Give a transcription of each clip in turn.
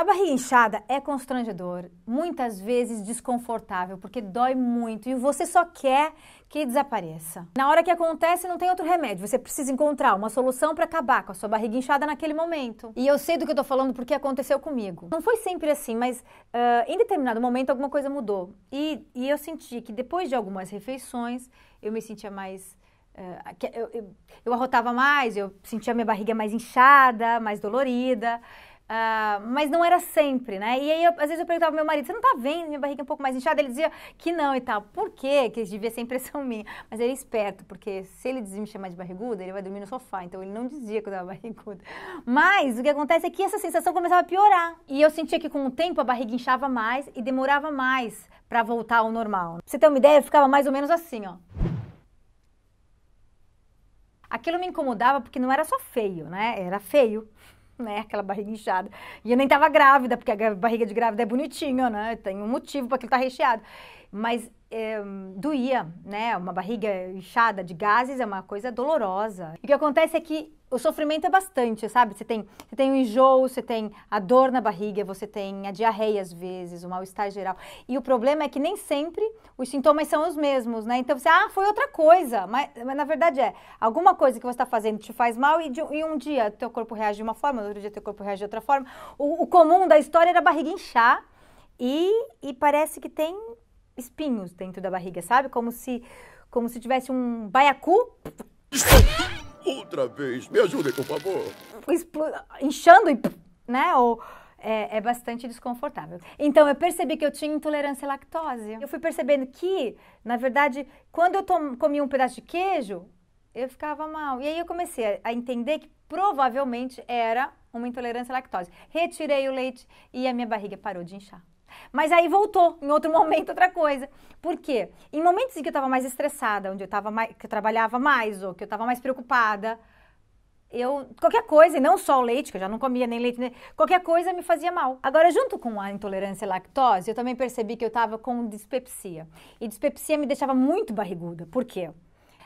A barriga inchada é constrangedor, muitas vezes desconfortável, porque dói muito e você só quer que desapareça. Na hora que acontece, não tem outro remédio, você precisa encontrar uma solução para acabar com a sua barriga inchada naquele momento. E eu sei do que eu tô falando porque aconteceu comigo. Não foi sempre assim, mas uh, em determinado momento alguma coisa mudou. E, e eu senti que depois de algumas refeições, eu me sentia mais eu, eu, eu, arrotava mais, eu sentia minha barriga mais inchada, mais dolorida. Uh, mas não era sempre, né? E aí, eu, às vezes eu perguntava ao meu marido, você não tá vendo minha barriga é um pouco mais inchada? Ele dizia que não e tal. Por quê? Que devia ser impressão minha. Mas ele é esperto, porque se ele me chamar de barriguda, ele vai dormir no sofá. Então ele não dizia que eu tava barriguda. Mas o que acontece é que essa sensação começava a piorar. E eu sentia que com o tempo a barriga inchava mais e demorava mais para voltar ao normal. Pra você ter uma ideia, eu ficava mais ou menos assim, ó. Aquilo me incomodava porque não era só feio, né? Era feio né? Aquela barriga inchada. E eu nem estava grávida, porque a barriga de grávida é bonitinha, né? Tem um motivo para aquilo estar tá recheado. Mas é, doía, né? Uma barriga inchada de gases é uma coisa dolorosa. E o que acontece é que o sofrimento é bastante, sabe? Você tem, você tem o enjoo, você tem a dor na barriga, você tem a diarreia às vezes, o mal-estar geral. E o problema é que nem sempre os sintomas são os mesmos, né? Então você, ah, foi outra coisa. Mas, mas na verdade é, alguma coisa que você está fazendo te faz mal e, de, e um dia teu corpo reage de uma forma, no outro dia teu corpo reage de outra forma. O, o comum da história era a barriga inchar e, e parece que tem espinhos dentro da barriga, sabe? Como se, como se tivesse um baiacu. Outra vez. Me ajudem, por favor. Expl... Inchando e... Né? Ou... É, é, bastante desconfortável. Então, eu percebi que eu tinha intolerância à lactose. Eu fui percebendo que, na verdade, quando eu comia um pedaço de queijo, eu ficava mal. E aí eu comecei a, a entender que provavelmente era uma intolerância à lactose. Retirei o leite e a minha barriga parou de inchar. Mas aí voltou, em outro momento, outra coisa. Por quê? Em momentos em que eu estava mais estressada, onde eu tava mais, que eu trabalhava mais, ou que eu estava mais preocupada, eu qualquer coisa, e não só o leite, que eu já não comia nem leite, nem, qualquer coisa me fazia mal. Agora, junto com a intolerância à lactose, eu também percebi que eu estava com dispepsia. E dispepsia me deixava muito barriguda. Por quê?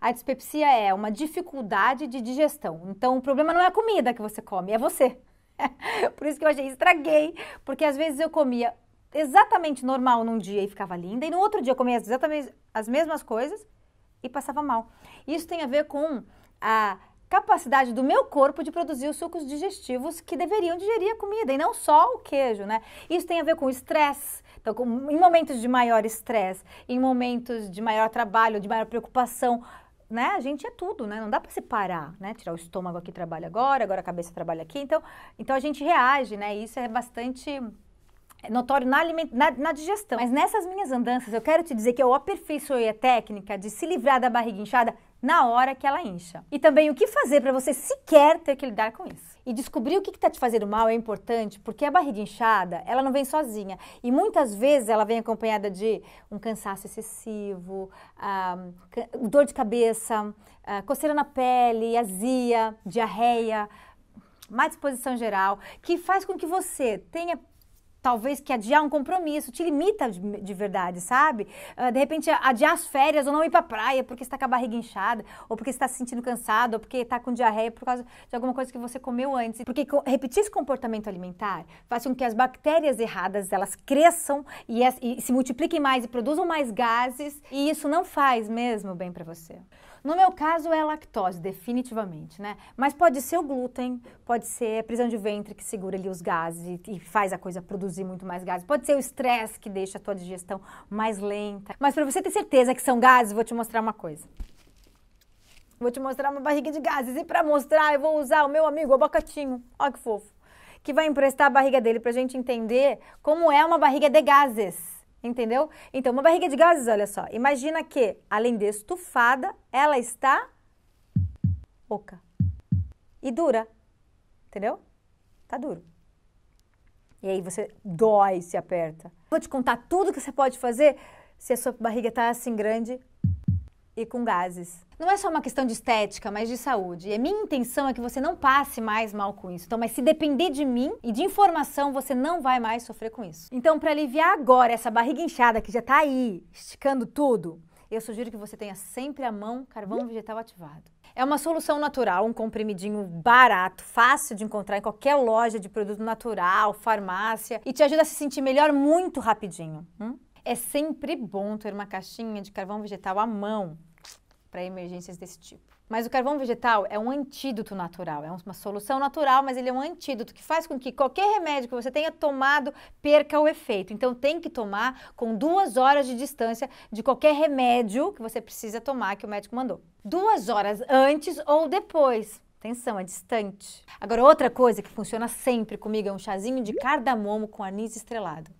A dispepsia é uma dificuldade de digestão. Então, o problema não é a comida que você come, é você. Por isso que eu achei, estraguei, porque às vezes eu comia exatamente normal num dia e ficava linda, e no outro dia comia exatamente as mesmas coisas e passava mal. Isso tem a ver com a capacidade do meu corpo de produzir os sucos digestivos que deveriam digerir a comida, e não só o queijo, né? Isso tem a ver com estresse. Então, com, em momentos de maior estresse, em momentos de maior trabalho, de maior preocupação, né? A gente é tudo, né? Não dá para separar, né? Tirar o estômago aqui trabalha agora, agora a cabeça trabalha aqui. Então, então a gente reage, né? E isso é bastante é notório na, na, na, digestão. Mas nessas minhas andanças, eu quero te dizer que eu aperfeiçoei a técnica de se livrar da barriga inchada na hora que ela incha. E também o que fazer para você sequer ter que lidar com isso. E descobrir o que está te fazendo mal é importante, porque a barriga inchada, ela não vem sozinha. E muitas vezes ela vem acompanhada de um cansaço excessivo, ah, dor de cabeça, ah, coceira na pele, azia, diarreia, má disposição geral, que faz com que você tenha talvez que adiar um compromisso te limita de, de verdade, sabe? Uh, de repente adiar as férias ou não ir para praia porque está com a barriga inchada, ou porque está se sentindo cansado, ou porque está com diarreia por causa de alguma coisa que você comeu antes. Porque repetir esse comportamento alimentar faz com que as bactérias erradas elas cresçam e, as, e se multipliquem mais e produzam mais gases, e isso não faz mesmo bem para você. No meu caso é a lactose, definitivamente, né? Mas pode ser o glúten, pode ser a prisão de ventre que segura ali os gases e, e faz a coisa produzir produzir muito mais gases. Pode ser o estresse que deixa a tua digestão mais lenta. Mas para você ter certeza que são gases, vou te mostrar uma coisa. Vou te mostrar uma barriga de gases. E para mostrar, eu vou usar o meu amigo Abacatinho. Olha que fofo. Que vai emprestar a barriga dele para a gente entender como é uma barriga de gases. Entendeu? Então, uma barriga de gases, olha só. Imagina que, além de estufada, ela está oca e dura. Entendeu? Tá duro. E aí você dói, se aperta. Vou te contar tudo que você pode fazer se a sua barriga está assim grande e com gases. Não é só uma questão de estética, mas de saúde. E a minha intenção é que você não passe mais mal com isso. Então, mas se depender de mim e de informação, você não vai mais sofrer com isso. Então, para aliviar agora essa barriga inchada que já está aí, esticando tudo, eu sugiro que você tenha sempre a mão carvão vegetal ativado. É uma solução natural, um comprimidinho barato, fácil de encontrar em qualquer loja de produto natural, farmácia e te ajuda a se sentir melhor muito rapidinho. Hum? É sempre bom ter uma caixinha de carvão vegetal à mão para emergências desse tipo. Mas o carvão vegetal é um antídoto natural, é uma solução natural, mas ele é um antídoto que faz com que qualquer remédio que você tenha tomado perca o efeito. Então tem que tomar com duas horas de distância de qualquer remédio que você precisa tomar que o médico mandou. Duas horas antes ou depois. Atenção, é distante. Agora, outra coisa que funciona sempre comigo é um chazinho de cardamomo com anis estrelado.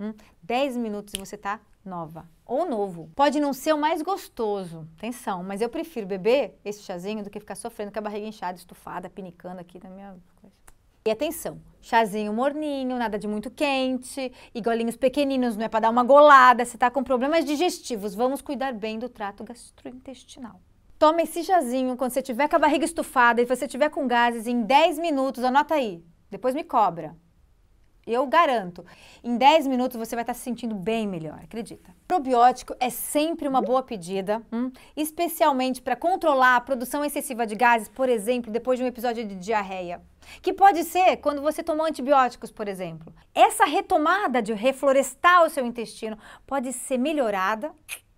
Hum? 10 minutos e você está nova ou novo. Pode não ser o mais gostoso, atenção, mas eu prefiro beber esse chazinho do que ficar sofrendo com a barriga inchada, estufada, pinicando aqui na minha coisa. E atenção, chazinho morninho, nada de muito quente, e golinhos pequeninos, não é para dar uma golada, se está com problemas digestivos, vamos cuidar bem do trato gastrointestinal. Toma esse chazinho quando você tiver com a barriga estufada e você tiver com gases em 10 minutos, anota aí. Depois me cobra. Eu garanto. Em 10 minutos você vai estar se sentindo bem melhor, acredita. Probiótico é sempre uma boa pedida, hum? especialmente para controlar a produção excessiva de gases, por exemplo, depois de um episódio de diarreia. Que pode ser quando você tomou antibióticos, por exemplo. Essa retomada de reflorestar o seu intestino pode ser melhorada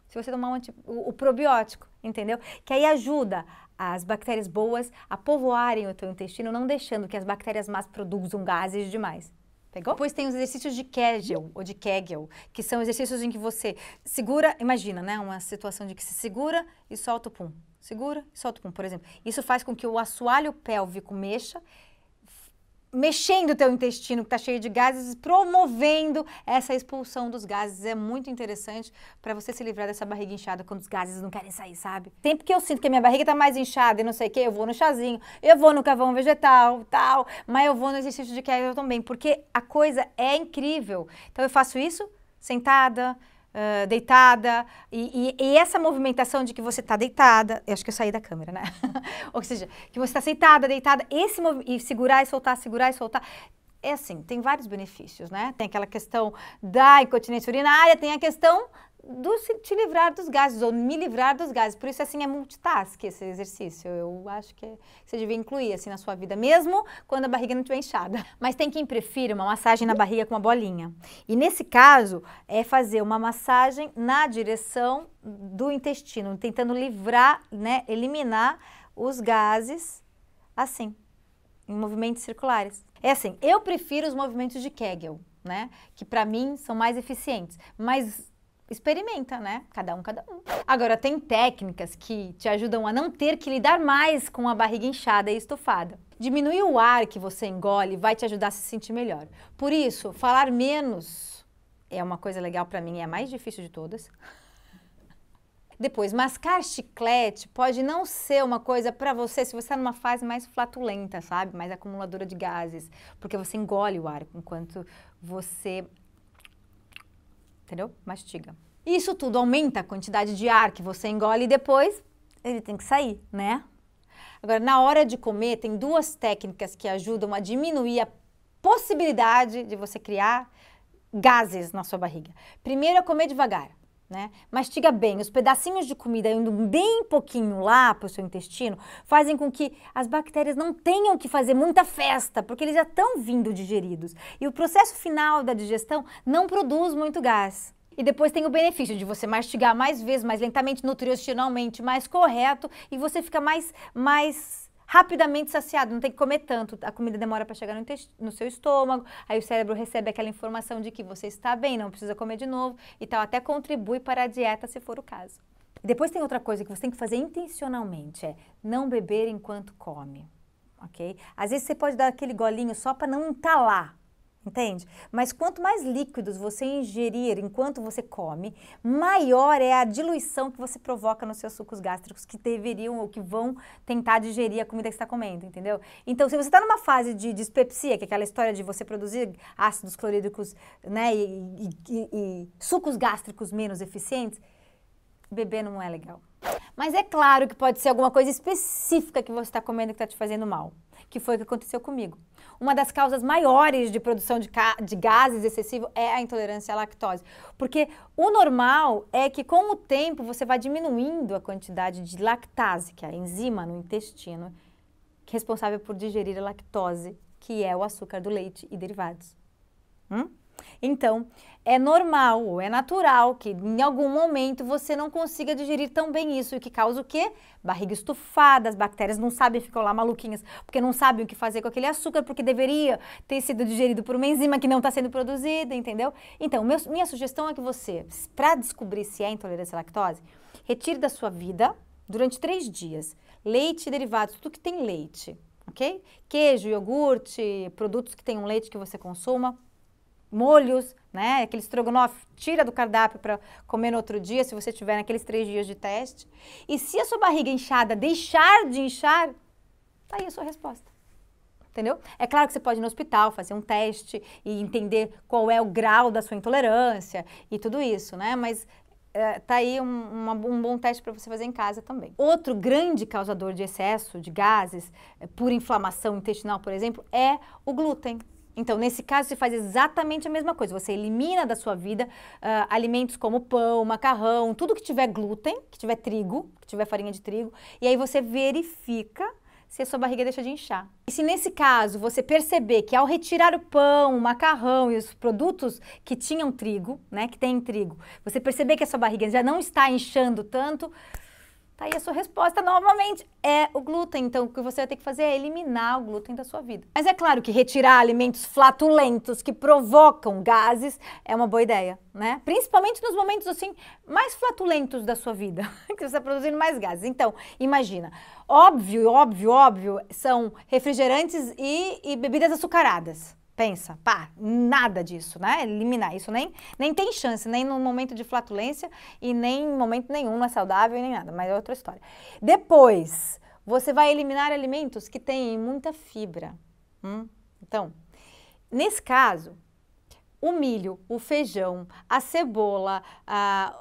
se você tomar um o, o probiótico, entendeu? Que aí ajuda as bactérias boas a povoarem o teu intestino, não deixando que as bactérias más produzam gases demais. Pegou? Depois tem os exercícios de Kegel ou de Kegel, que são exercícios em que você segura, imagina, né? Uma situação de que se segura e solta o pum. Segura e solta o pum, por exemplo. Isso faz com que o assoalho pélvico mexa mexendo o teu intestino que está cheio de gases, promovendo essa expulsão dos gases. É muito interessante para você se livrar dessa barriga inchada quando os gases não querem sair, sabe? Sempre que eu sinto que a minha barriga está mais inchada e não sei o que, eu vou no chazinho, eu vou no cavão vegetal, tal, mas eu vou no exercício de Kegel também, porque a coisa é incrível. Então eu faço isso sentada, uh, deitada, e, e, e, essa movimentação de que você está deitada, eu acho que eu saí da câmera, né? Ou seja, que você está sentada, deitada, esse e segurar e soltar, segurar e soltar, é assim, tem vários benefícios, né? Tem aquela questão da incontinência urinária, tem a questão do, te livrar dos gases, ou me livrar dos gases. Por isso, assim, é multitask esse exercício. Eu acho que você devia incluir, assim, na sua vida, mesmo quando a barriga não estiver inchada. Mas tem quem prefira uma massagem na barriga com uma bolinha. E nesse caso, é fazer uma massagem na direção do intestino, tentando livrar, né, eliminar os gases, assim, em movimentos circulares. É assim, eu prefiro os movimentos de Kegel. Né? Que para mim são mais eficientes. Mas experimenta, né? Cada um, cada um. Agora, tem técnicas que te ajudam a não ter que lidar mais com a barriga inchada e estufada. Diminuir o ar que você engole vai te ajudar a se sentir melhor. Por isso, falar menos é uma coisa legal para mim, é a mais difícil de todas. Depois, mascar chiclete pode não ser uma coisa para você se você está numa fase mais flatulenta, sabe? Mais acumuladora de gases, porque você engole o ar enquanto você entendeu? Mastiga. Isso tudo aumenta a quantidade de ar que você engole e depois ele tem que sair, né? Agora, na hora de comer, tem duas técnicas que ajudam a diminuir a possibilidade de você criar gases na sua barriga. Primeiro é comer devagar né? Mastiga bem. Os pedacinhos de comida indo bem pouquinho lá para o seu intestino fazem com que as bactérias não tenham que fazer muita festa, porque eles já estão vindo digeridos. E o processo final da digestão não produz muito gás. E depois tem o benefício de você mastigar mais vezes, mais lentamente, nutricionalmente mais correto e você fica mais, mais rapidamente saciado, não tem que comer tanto. A comida demora para chegar no, no, seu estômago, aí o cérebro recebe aquela informação de que você está bem, não precisa comer de novo e tal, até contribui para a dieta se for o caso. E depois tem outra coisa que você tem que fazer intencionalmente, é não beber enquanto come, ok? Às vezes você pode dar aquele golinho só para não entalar, tá Entende? Mas quanto mais líquidos você ingerir enquanto você come, maior é a diluição que você provoca nos seus sucos gástricos que deveriam ou que vão tentar digerir a comida que está comendo, entendeu? Então, se você está numa fase de dispepsia, que é aquela história de você produzir ácidos clorídricos né, e, e, e, e sucos gástricos menos eficientes, beber não é legal. Mas é claro que pode ser alguma coisa específica que você está comendo que está te fazendo mal, que foi o que aconteceu comigo uma das causas maiores de produção de, de gases excessivo é a intolerância à lactose. Porque o normal é que com o tempo você vai diminuindo a quantidade de lactase, que é a enzima no intestino, responsável por digerir a lactose, que é o açúcar do leite e derivados. Hum? Então, é normal, é natural que em algum momento você não consiga digerir tão bem isso, o que causa o quê? Barriga estufada, as bactérias não sabem, ficam lá maluquinhas, porque não sabem o que fazer com aquele açúcar, porque deveria ter sido digerido por uma enzima que não está sendo produzida, entendeu? Então, meu, minha sugestão é que você, para descobrir se é intolerância à lactose, retire da sua vida, durante três dias, leite e derivados, tudo que tem leite, ok? Queijo, iogurte, produtos que tenham leite que você consuma, molhos, né? Aquele estrogonofe tira do cardápio para comer no outro dia, se você tiver naqueles três dias de teste. E se a sua barriga inchada deixar de inchar, tá aí a sua resposta. Entendeu? É claro que você pode ir no hospital fazer um teste e entender qual é o grau da sua intolerância e tudo isso, né? Mas é, tá aí um, uma, um bom teste para você fazer em casa também. Outro grande causador de excesso de gases é, por inflamação intestinal, por exemplo, é o glúten. Então, nesse caso, se faz exatamente a mesma coisa. Você elimina da sua vida uh, alimentos como pão, macarrão, tudo que tiver glúten, que tiver trigo, que tiver farinha de trigo, e aí você verifica se a sua barriga deixa de inchar. E se nesse caso você perceber que ao retirar o pão, o macarrão e os produtos que tinham trigo, né, que tem trigo, você perceber que a sua barriga já não está inchando tanto, Tá aí a sua resposta novamente é o glúten. Então, o que você vai ter que fazer é eliminar o glúten da sua vida. Mas é claro que retirar alimentos flatulentos que provocam gases é uma boa ideia, né? Principalmente nos momentos assim mais flatulentos da sua vida, que você está produzindo mais gases. Então, imagina. Óbvio, óbvio, óbvio, são refrigerantes e, e bebidas açucaradas. Pensa, pá, nada disso, né? Eliminar isso nem, nem tem chance, nem no momento de flatulência e nem em momento nenhum, não é saudável nem nada, mas é outra história. Depois, você vai eliminar alimentos que têm muita fibra. Hum? Então, nesse caso, o milho, o feijão, a cebola, a,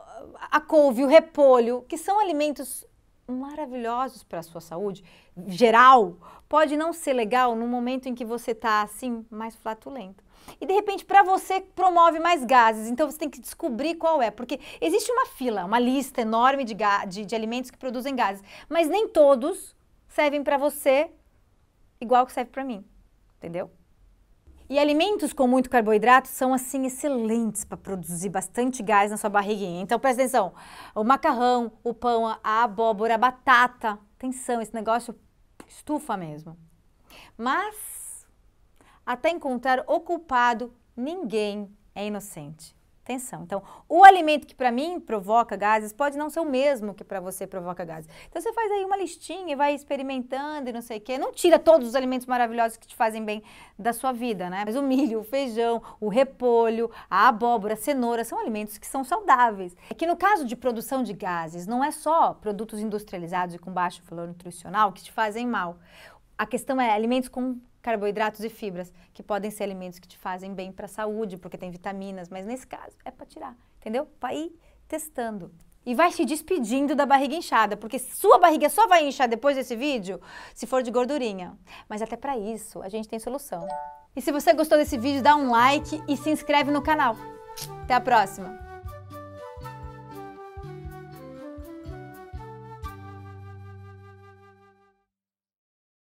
a couve, o repolho, que são alimentos maravilhosos para a sua saúde geral, pode não ser legal no momento em que você está assim, mais flatulento. E de repente, para você, promove mais gases. Então você tem que descobrir qual é. Porque existe uma fila, uma lista enorme de, de, de alimentos que produzem gases. Mas nem todos servem para você igual que serve para mim. Entendeu? E alimentos com muito carboidrato são, assim, excelentes para produzir bastante gás na sua barriguinha. Então, presta atenção, o macarrão, o pão, a abóbora, a batata, atenção, esse negócio estufa mesmo. Mas, até encontrar o culpado, ninguém é inocente tensão. Então, o alimento que para mim provoca gases pode não ser o mesmo que para você provoca gases. Então, você faz aí uma listinha e vai experimentando e não sei o quê. Não tira todos os alimentos maravilhosos que te fazem bem da sua vida, né? Mas o milho, o feijão, o repolho, a abóbora, a cenoura são alimentos que são saudáveis. É que no caso de produção de gases, não é só produtos industrializados e com baixo valor nutricional que te fazem mal. A questão é alimentos com carboidratos e fibras, que podem ser alimentos que te fazem bem para a saúde, porque tem vitaminas, mas nesse caso é para tirar, entendeu? Para ir testando. E vai se despedindo da barriga inchada, porque sua barriga só vai inchar depois desse vídeo se for de gordurinha. Mas até para isso a gente tem solução. E se você gostou desse vídeo, dá um like e se inscreve no canal. Até a próxima!